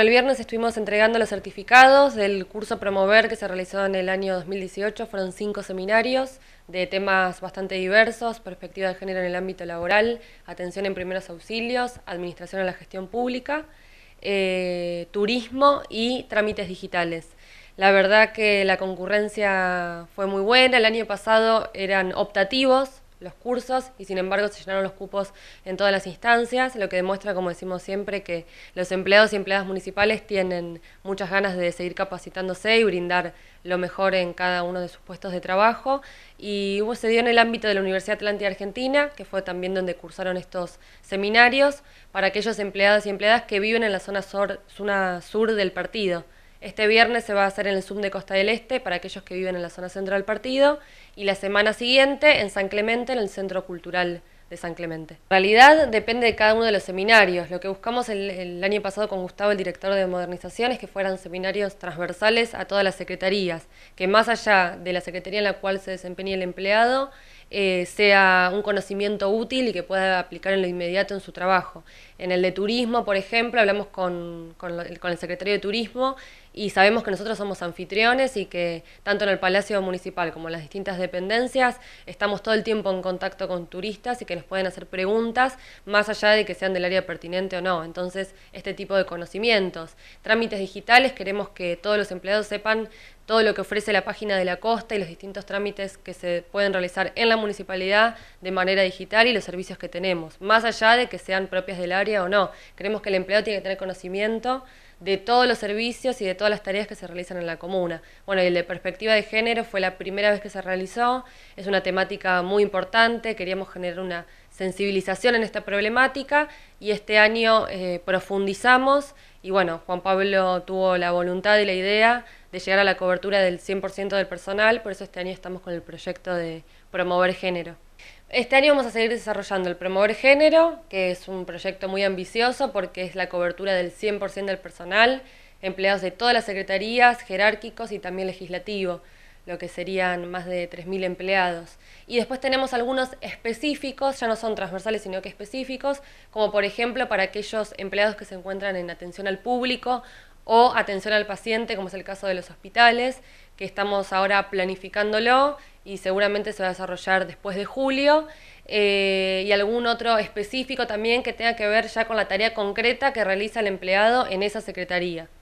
El viernes estuvimos entregando los certificados del curso Promover que se realizó en el año 2018. Fueron cinco seminarios de temas bastante diversos, perspectiva de género en el ámbito laboral, atención en primeros auxilios, administración en la gestión pública, eh, turismo y trámites digitales. La verdad que la concurrencia fue muy buena. El año pasado eran optativos, los cursos y sin embargo se llenaron los cupos en todas las instancias, lo que demuestra, como decimos siempre, que los empleados y empleadas municipales tienen muchas ganas de seguir capacitándose y brindar lo mejor en cada uno de sus puestos de trabajo. Y hubo se dio en el ámbito de la Universidad Atlántica Argentina, que fue también donde cursaron estos seminarios para aquellos empleados y empleadas que viven en la zona sur del partido. Este viernes se va a hacer en el Zoom de Costa del Este para aquellos que viven en la zona central del partido y la semana siguiente en San Clemente, en el Centro Cultural de San Clemente. En realidad depende de cada uno de los seminarios. Lo que buscamos el, el, año pasado con Gustavo, el director de modernización, es que fueran seminarios transversales a todas las secretarías, que más allá de la secretaría en la cual se desempeñe el empleado, eh, sea un conocimiento útil y que pueda aplicar en lo inmediato en su trabajo. En el de turismo, por ejemplo, hablamos con, con el secretario de turismo y sabemos que nosotros somos anfitriones y que tanto en el Palacio Municipal como en las distintas dependencias estamos todo el tiempo en contacto con turistas y que nos pueden hacer preguntas más allá de que sean del área pertinente o no. Entonces, este tipo de conocimientos. Trámites digitales, queremos que todos los empleados sepan todo lo que ofrece la página de la costa y los distintos trámites que se pueden realizar en la municipalidad de manera digital y los servicios que tenemos, más allá de que sean propias del área o no. Creemos que el empleado tiene que tener conocimiento de todos los servicios y de todas las tareas que se realizan en la comuna. Bueno, y el de perspectiva de género fue la primera vez que se realizó, es una temática muy importante, queríamos generar una sensibilización en esta problemática y este año eh, profundizamos y bueno, Juan Pablo tuvo la voluntad y la idea de llegar a la cobertura del 100% del personal, por eso este año estamos con el proyecto de promover género. Este año vamos a seguir desarrollando el Promover Género, que es un proyecto muy ambicioso porque es la cobertura del 100% del personal, empleados de todas las secretarías, jerárquicos y también legislativo, lo que serían más de 3.000 empleados. Y después tenemos algunos específicos, ya no son transversales sino que específicos, como por ejemplo para aquellos empleados que se encuentran en atención al público o atención al paciente, como es el caso de los hospitales, que estamos ahora planificándolo y seguramente se va a desarrollar después de julio, eh, y algún otro específico también que tenga que ver ya con la tarea concreta que realiza el empleado en esa secretaría.